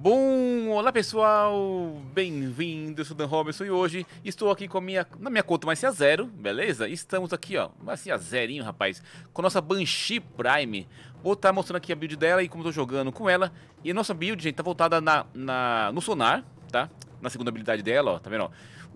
Bom, olá pessoal, bem-vindo, eu sou Dan Robinson e hoje estou aqui com a minha, na minha conta mais a zero, beleza? Estamos aqui, ó, mais a zerinho, rapaz, com a nossa Banshee Prime. Vou estar tá mostrando aqui a build dela e como estou jogando com ela. E a nossa build, gente, tá voltada na, na, no sonar, tá? Na segunda habilidade dela, ó, tá vendo, ó?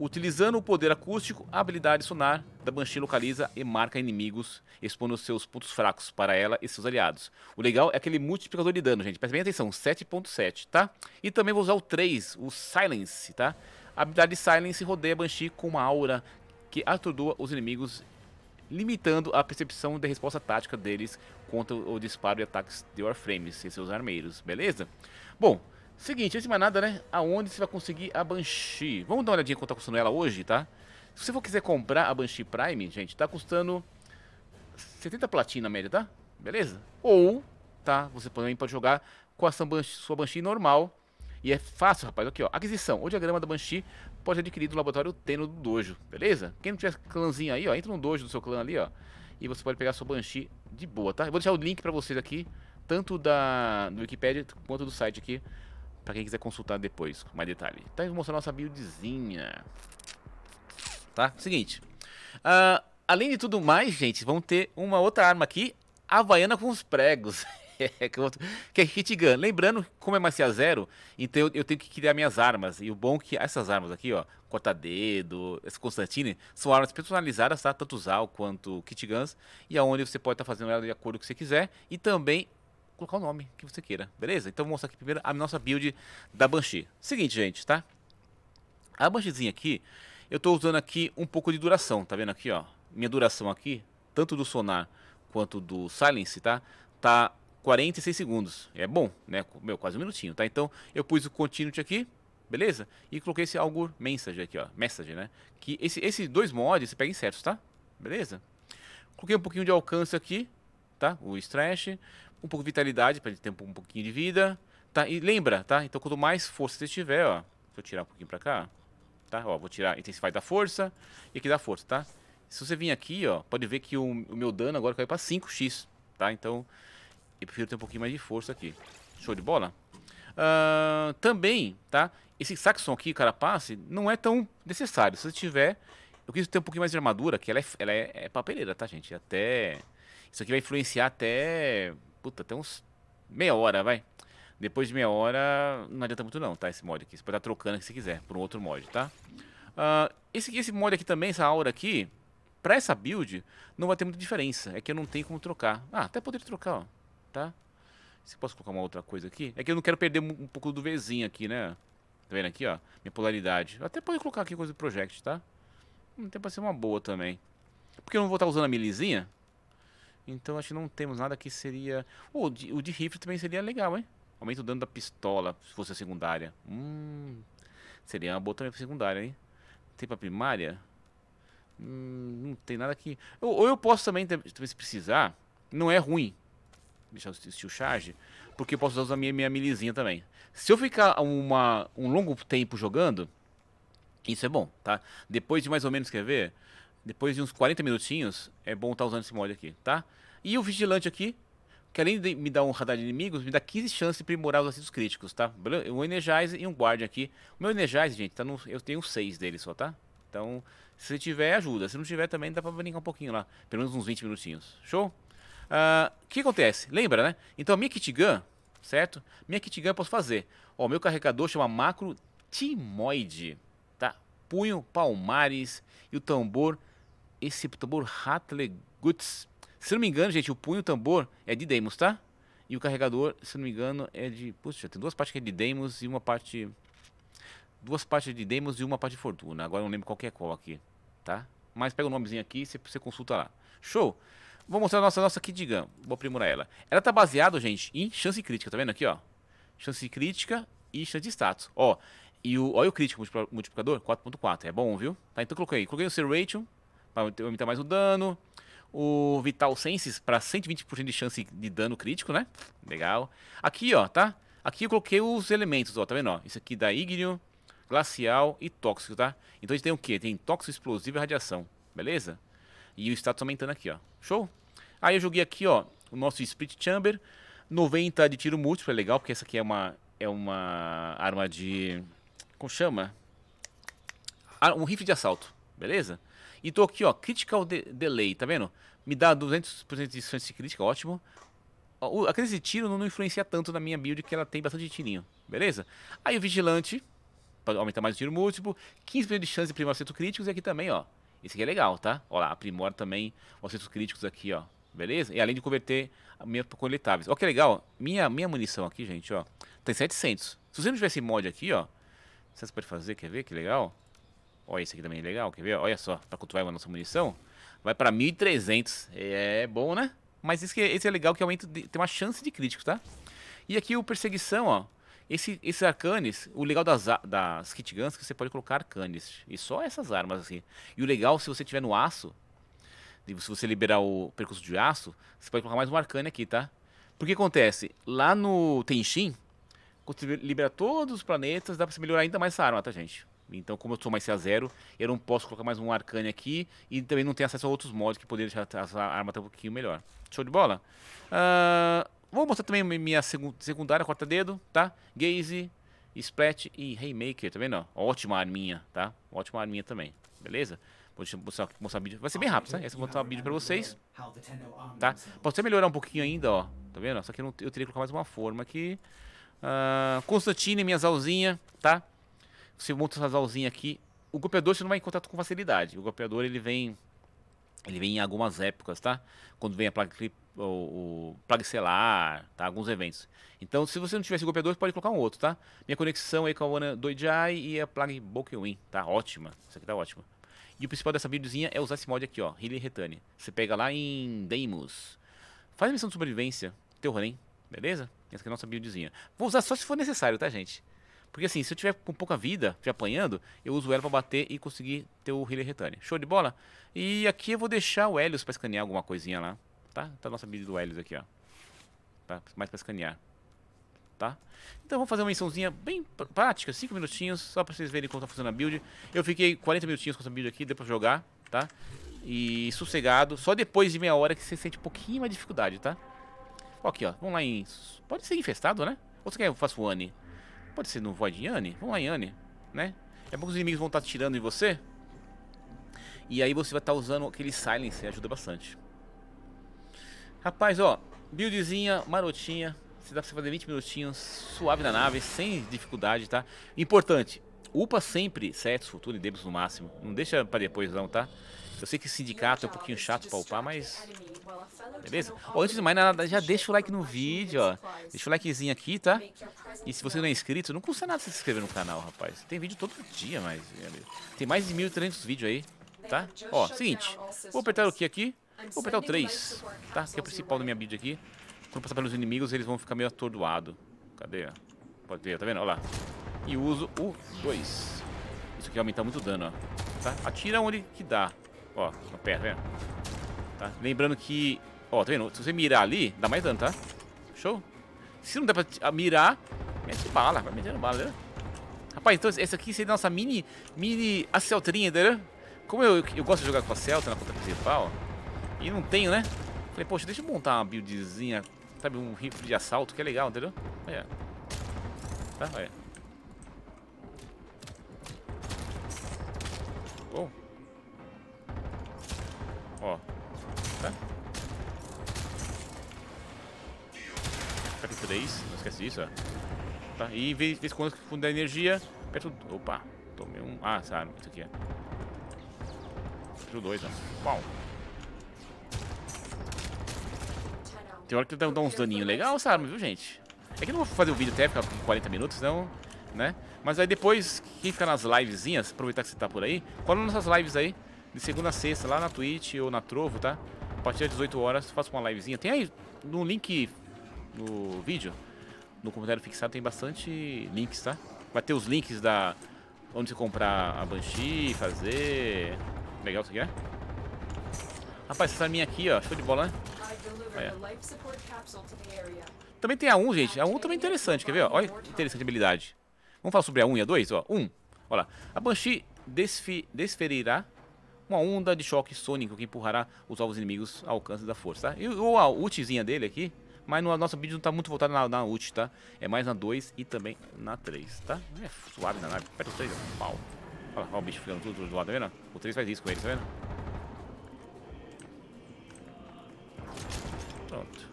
Utilizando o poder acústico, a habilidade sonar da Banshee localiza e marca inimigos, expondo seus pontos fracos para ela e seus aliados. O legal é aquele multiplicador de dano, gente. Presta bem atenção, 7.7, tá? E também vou usar o 3, o Silence, tá? A habilidade Silence rodeia a Banshee com uma aura que atordoa os inimigos, limitando a percepção da resposta tática deles contra o disparo e ataques de Warframes e seus armeiros, beleza? Bom, Seguinte, antes de mais nada, né? Aonde você vai conseguir a Banshee? Vamos dar uma olhadinha quanto tá custando ela hoje, tá? Se você for quiser comprar a Banshee Prime, gente, tá custando 70 platina média, tá? Beleza? Ou, tá? Você também pode jogar com a sua Banshee normal. E é fácil, rapaz. Aqui, ó. Aquisição. O diagrama da Banshee pode ser adquirido do laboratório Teno do Dojo, beleza? Quem não tiver clãzinho aí, ó, entra no Dojo do seu clã ali, ó. E você pode pegar a sua Banshee de boa, tá? Eu vou deixar o link pra vocês aqui, tanto da, do Wikipedia quanto do site aqui, Pra quem quiser consultar depois, com mais detalhe. Tá mostrando nossa buildzinha. Tá? Seguinte. Uh, além de tudo mais, gente, vamos ter uma outra arma aqui. Havaiana com os pregos. É, que é hit gun. Lembrando, como é macia zero, então eu, eu, tenho que criar minhas armas. E o bom é que essas armas aqui, ó, corta-dedo, esse Constantine, são armas personalizadas, tá? Tanto Zal quanto kit guns. E aonde você pode estar tá fazendo ela de acordo com o que você quiser. E também colocar o nome que você queira, beleza? Então vou mostrar aqui primeiro a nossa build da Banshee. Seguinte, gente, tá? A Banshee aqui, eu estou usando aqui um pouco de duração, tá vendo aqui, ó? Minha duração aqui, tanto do sonar quanto do silence, tá? Tá 46 segundos, é bom, né? Meu, quase um minutinho, tá? Então eu pus o continuity aqui, beleza? E coloquei esse algo message aqui, ó, message, né? Que esse, esses dois mods você pega certos, tá? Beleza? Coloquei um pouquinho de alcance aqui, tá? O stretch, um pouco de vitalidade para ele ter um pouquinho de vida, tá? E lembra, tá? Então quanto mais força você tiver, ó, deixa eu tirar um pouquinho para cá, tá? Ó, vou tirar Intensify da força e aqui da força, tá? Se você vir aqui, ó, pode ver que o, o meu dano agora caiu para 5x, tá? Então eu prefiro ter um pouquinho mais de força aqui. Show de bola? Uh, também, tá? Esse Saxon aqui, carapace, não é tão necessário. Se você tiver... Eu quis ter um pouquinho mais de armadura, que ela é, ela é, é papeleira, tá, gente? Até... Isso aqui vai influenciar até puta, até uns meia hora, vai. Depois de meia hora, não adianta muito não, tá? Esse mod aqui. Você pode estar tá trocando se quiser, por um outro mod, tá? Uh, esse, esse mod aqui também, essa aura aqui, pra essa build, não vai ter muita diferença. É que eu não tenho como trocar. Ah, até poderia trocar, ó. Tá? Se posso colocar uma outra coisa aqui. É que eu não quero perder um, um pouco do Vzinho aqui, né? Tá vendo aqui, ó? Minha polaridade. Eu até pode colocar aqui coisa do Project, tá? Não hum, tem pra ser uma boa também. Porque eu não vou estar tá usando a milizinha. Então acho que não temos nada que seria. Oh, o, de, o de rifle também seria legal, hein? Aumenta o dano da pistola, se fosse a secundária. Hum. Seria uma boa também pra secundária, hein? Tem pra primária? Hum, não tem nada que. Ou, eu posso também, também, se precisar. Não é ruim. Deixar o steel charge. Porque eu posso usar a minha, minha milizinha também. Se eu ficar uma, um longo tempo jogando, isso é bom, tá? Depois de mais ou menos, quer ver? Depois de uns 40 minutinhos, é bom estar tá usando esse mod aqui, tá? E o vigilante aqui, que além de me dar um radar de inimigos, me dá 15 chances de aprimorar os acertos críticos, tá? Um Energize e um Guardian aqui. O meu Energize, gente, tá no... eu tenho 6 dele só, tá? Então, se tiver, ajuda. Se não tiver, também dá pra brincar um pouquinho lá. Pelo menos uns 20 minutinhos. Show? Ah, o uh, que acontece? Lembra, né? Então, a minha kit gun, certo? Minha kit gun eu posso fazer. Ó, meu carregador chama Macro Timoide, tá? Punho, palmares e o tambor esse tambor Hatley Guts. Se não me engano, gente, o punho tambor é de Deimos, tá? E o carregador, se não me engano, é de... Puxa, tem duas partes que é de Deimos e uma parte... Duas partes de Deimos e uma parte de Fortuna. Agora eu não lembro qual é qual aqui, tá? Mas pega o nomezinho aqui e você consulta lá. Show! Vou mostrar a nossa, nossa aqui, Vou aprimorar ela. Ela tá baseada, gente, em chance crítica, tá vendo aqui, ó? Chance crítica e chance de status. Ó, e o, olha o crítico multiplicador, 4.4. É bom, viu? Tá, então coloquei. Coloquei o Ser ratio para aumentar mais o dano. O Vital Senses para 120% de chance de dano crítico, né? Legal. Aqui, ó, tá? Aqui eu coloquei os elementos, ó, tá vendo? Ó? Isso aqui dá ígneo, glacial e tóxico, tá? Então a gente tem o quê? Tem tóxico, explosivo e radiação, beleza? E o status aumentando aqui, ó. Show? Aí eu joguei aqui, ó, o nosso Split Chamber. 90 de tiro múltiplo, é legal, porque essa aqui é uma, é uma arma de... Como chama? Ah, um rifle de assalto, beleza? E tô aqui, ó, critical de delay, tá vendo? Me dá 200% de chance de crítica, ótimo. A crise de tiro não, influencia tanto na minha build, que ela tem bastante tirinho, beleza? Aí o vigilante, para aumentar mais o tiro múltiplo, 15% de chance de primar acertos críticos, e aqui também, ó. Esse aqui é legal, tá? Ó lá, aprimora também os acertos críticos aqui, ó. Beleza? E além de converter minha coletáveis. Ó que legal, minha, minha munição aqui, gente, ó. Tem 700. Se você não tivesse mod aqui, ó. Você pode fazer, quer ver? Que legal. Ó, esse aqui também é legal, quer ver? Olha só, pra cultivar a nossa munição. Vai pra 1.300. É bom, né? Mas esse, é, esse é legal que aumenta, tem uma chance de crítico, tá? E aqui o perseguição, ó. Esse, esses arcanes, o legal das, das kit guns é que você pode colocar arcanes. E só essas armas, assim. E o legal, se você tiver no aço, se você liberar o percurso de aço, você pode colocar mais um arcane aqui, tá? Porque acontece, lá no Tenshin, quando você libera todos os planetas, dá pra você melhorar ainda mais essa arma, tá, gente? Então, como eu sou mais CA0, eu não posso colocar mais um Arcane aqui e também não tenho acesso a outros mods que poderiam deixar a arma até um pouquinho melhor. Show de bola? Uh, vou mostrar também minha secundária, corta-dedo, tá? Gaze, Splat e Haymaker, tá vendo? Ótima arminha, tá? Ótima arminha também, beleza? Vou mostrar, mostrar vídeo. Vai ser bem rápido, tá? Essa eu vou mostrar um vídeo pra vocês. Tá? Pode até melhorar um pouquinho ainda, ó. Tá vendo? Só que eu, não, eu teria que colocar mais uma forma aqui. Uh, Constantine, minha Zalzinha, tá? se monta um casalzinho aqui, o golpeador você não vai em contato com facilidade. O golpeador ele vem ele vem em algumas épocas, tá? Quando vem a plaga, o, o plaga tá? Alguns eventos. Então, se você não tivesse golpeador, pode colocar um outro, tá? Minha conexão aí com a Wana Doijai e a Plague Bokewin, tá? Ótima. Isso aqui tá ótimo. E o principal dessa videozinha é usar esse mod aqui, ó. Healy retani Você pega lá em Deimos. Faz a missão de sobrevivência, teu rolê, beleza? Essa aqui é a nossa buildzinha. Vou usar só se for necessário, tá, gente? Porque assim, se eu tiver com pouca vida, te apanhando, eu uso ela para bater e conseguir ter o Healer Return. Show de bola? E aqui eu vou deixar o Helios para escanear alguma coisinha lá, tá? Tá a nossa build do Helios aqui, ó. Tá? Mais para escanear. Tá? Então vamos fazer uma missãozinha bem prática, 5 minutinhos, só para vocês verem como tá funcionando a build. Eu fiquei 40 minutinhos com essa build aqui, deu pra jogar, tá? E sossegado, só depois de meia hora que você sente um pouquinho mais de dificuldade, tá? aqui, ó, vamos lá em... Pode ser infestado, né? Ou você quer que eu faça o Annie? Pode ser no Void Yanni? Vamos lá, Yanni. né? É bom que os inimigos vão estar tá tirando em você. E aí você vai estar tá usando aquele Silence, ajuda bastante. Rapaz, ó, buildzinha, marotinha. Você dá pra fazer 20 minutinhos, suave na nave, sem dificuldade, tá? Importante, upa sempre certo? futuro e debits no máximo. Não deixa pra depois não, tá? Eu sei que sindicato é um pouquinho chato pra upar, mas... Beleza? Oh, antes de mais nada, já deixa o like no vídeo, ó. Deixa o likezinho aqui, tá? E se você não é inscrito, não custa nada se inscrever no canal, rapaz. Tem vídeo todo dia, mas... Tem mais de 1.300 vídeos aí, tá? Ó, seguinte. Vou apertar o que aqui? Vou apertar o 3, tá? Que é o principal da minha build aqui. Quando passar pelos inimigos, eles vão ficar meio atordoados. Cadê? Pode ver, tá vendo? Olha lá. E uso o 2. Isso aqui aumenta muito o dano, ó. Tá? Atira onde que dá. Ó, no pé, tá vendo? Tá? Lembrando que... Ó, tá vendo? Se você mirar ali, dá mais dano, tá? Show? Se não der pra ah, mirar, mete bala. Vai metendo bala, né? Rapaz, então essa aqui seria a nossa mini... Mini... A Celtrinha, entendeu? Como eu, eu gosto de jogar com a Celta na conta principal, e não tenho, né? Falei, poxa, deixa eu montar uma buildzinha, sabe, um rifle de assalto, que é legal, entendeu? Olha. Tá, olha. Ó. Tá? Capítulo 3, não esquece isso, ó. Tá, e vez, vez quando fundo da energia, aperta Opa, tomei um... Ah, essa sabe, isso aqui, é. Capítulo 2, ó. Pau. Tem hora que dá, dá uns daninhos legal, arma, viu, gente? É que eu não vou fazer o vídeo até ficar 40 minutos, não. Né? Mas aí depois, quem fica nas livezinhas, aproveitar que você tá por aí, cola nossas lives aí de segunda a sexta, lá na Twitch ou na Trovo, tá? A partir das 18 horas faço uma livezinha. Tem aí no link no vídeo, no comentário fixado, tem bastante links, tá? Vai ter os links da. Onde você comprar a Banshee, fazer. Legal isso aqui, né? Rapaz, essa minha aqui, ó, show de bola, né? Também tem a 1, gente. A 1 também é interessante, quer ver? Ó? Olha interessante habilidade. Vamos falar sobre a 1 e a 2? Ó, 1. Olha lá. A Banshee desfe desferirá uma onda de choque sônico que empurrará os alvos inimigos ao alcance da força. Tá? E ou a ultzinha dele aqui, mas no nosso vídeo não tá muito voltado na, na ult, tá? É mais na 2 e também na 3, tá? É suave na nave. Pera, o 3 é pau. Olha lá, olha o bicho ficando tudo do lado, tá vendo? O 3 faz isso com ele, tá vendo? Pronto.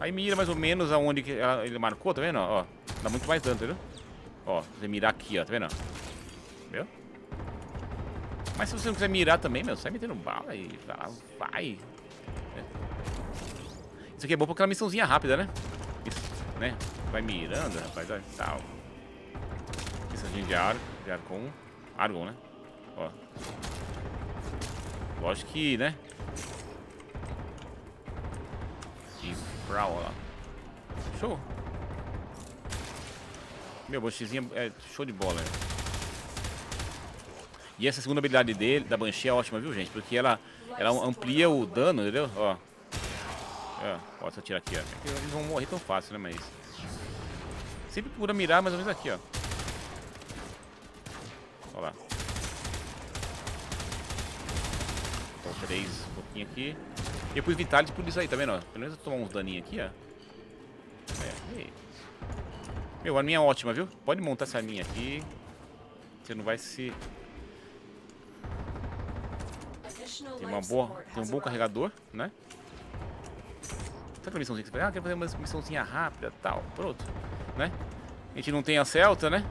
Aí. mira mais ou menos aonde ele marcou, tá vendo? Ó, dá muito mais dano, tá vendo? Ó, você mirar aqui, ó. Tá vendo? Viu? Mas se você não quiser mirar também, meu, sai metendo bala e vai. vai. É. Isso aqui é bom pra aquela missãozinha rápida, né? Isso, né? Vai mirando, rapaz. Ó, tal. Missãozinha de ar, de com Argon, né? Ó. Lógico que, né? E pra lá. Show. Meu, Bansheezinha é show de bola. Né? E essa segunda habilidade dele, da Banshee, é ótima, viu, gente? Porque ela, ela amplia o dano, entendeu? Ó. É, ó, só tirar aqui, ó. Eles vão morrer tão fácil, né, mas... Sempre procura mirar mais ou menos aqui, ó. Ó lá. Então, três, um pouquinho aqui. E eu pus eles por isso aí, tá vendo? Ó? Pelo menos eu tomar uns daninhos aqui, ó. É, e aí. Meu, a minha é ótima, viu? Pode montar essa minha aqui. Você não vai se... Tem, uma boa, tem um bom carregador, né? Será missãozinha que você Ah, quero fazer uma missãozinha rápida tal. Pronto, né? A gente não tem a Celta, né?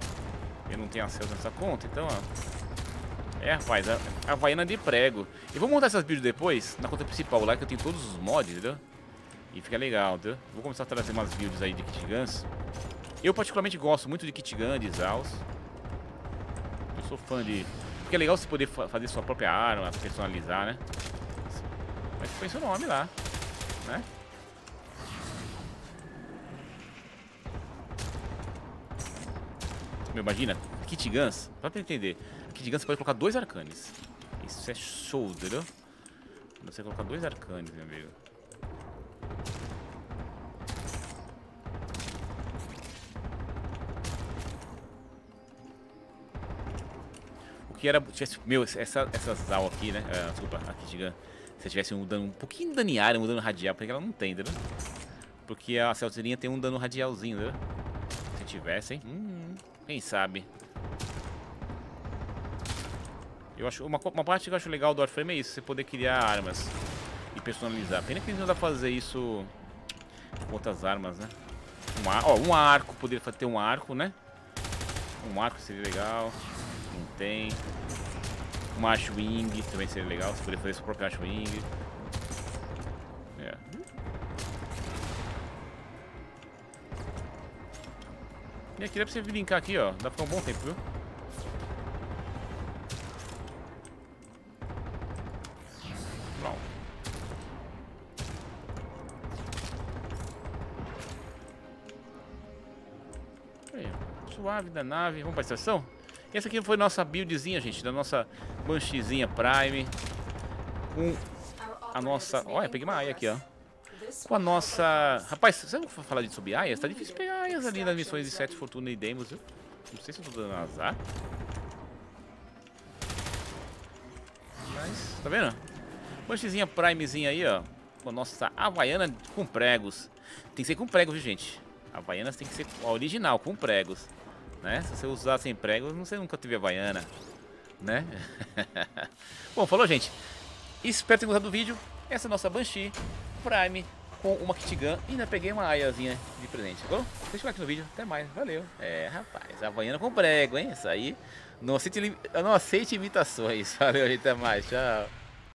Eu não tenho a Celta nessa conta, então, ó. É, rapaz, a, a Havaiana de prego. Eu vou montar essas builds depois na conta principal lá, que eu tenho todos os mods, entendeu? E fica legal, entendeu? Vou começar a trazer umas builds aí de kit guns eu particularmente gosto muito de Kitigan, de Exaus. Eu sou fã de... Porque é legal você poder fa fazer sua própria arma, personalizar, né? Mas põe seu nome lá, né? Meu, imagina, Kit Guns, só pra entender, Kit Guns você pode colocar dois arcanes. Isso é show, entendeu? Você colocar dois arcanes, meu amigo. aqui era... Tivesse, meu, essa, essa Zal aqui, né? Ah, desculpa, aqui diga Se tivesse um dano um pouquinho daniário, um dano radial, porque ela não tem, entendeu? Porque a Celtirinha tem um dano radialzinho, Se tivesse, hein? Hum, quem sabe? Eu acho, uma, uma parte que eu acho legal do Warframe é isso, você poder criar armas e personalizar. Pena que eles não dá pra fazer isso com outras armas, né? Um, ar, ó, um arco, poderia ter um arco, né? Um arco seria legal não tem. Uma Ashwing também seria legal, se ele fazer esse próprio Ashwing. É. E aqui dá pra você brincar aqui, ó. Dá pra ficar um bom tempo, viu? suave da nave. Vamos para a estação? Essa aqui foi nossa buildzinha, gente, da nossa Bansheezinha Prime. Com a nossa... Olha, peguei uma aia aqui, ó. Com a nossa... Rapaz, você não falar de subir aias? Tá difícil pegar aias ali nas missões de Sete Fortuna e Demos, viu? Não sei se eu tô dando azar. Mas, tá vendo? Bansheezinha Primezinha aí, ó. Com a nossa Havaiana com pregos. Tem que ser com pregos, viu, gente? Havaianas tem que ser original, com pregos né? Se você usasse sem prego, você nunca teve Havaiana, né? Bom, falou, gente. Espero ter gostado do vídeo. Essa é a nossa Banshee Prime com uma Kitigan e ainda peguei uma aiazinha de presente, tá Deixa o aqui no vídeo, até mais, valeu. É, rapaz, Havaiana com prego, hein? Isso aí, não aceite, não aceite imitações. Valeu, gente, até mais, tchau.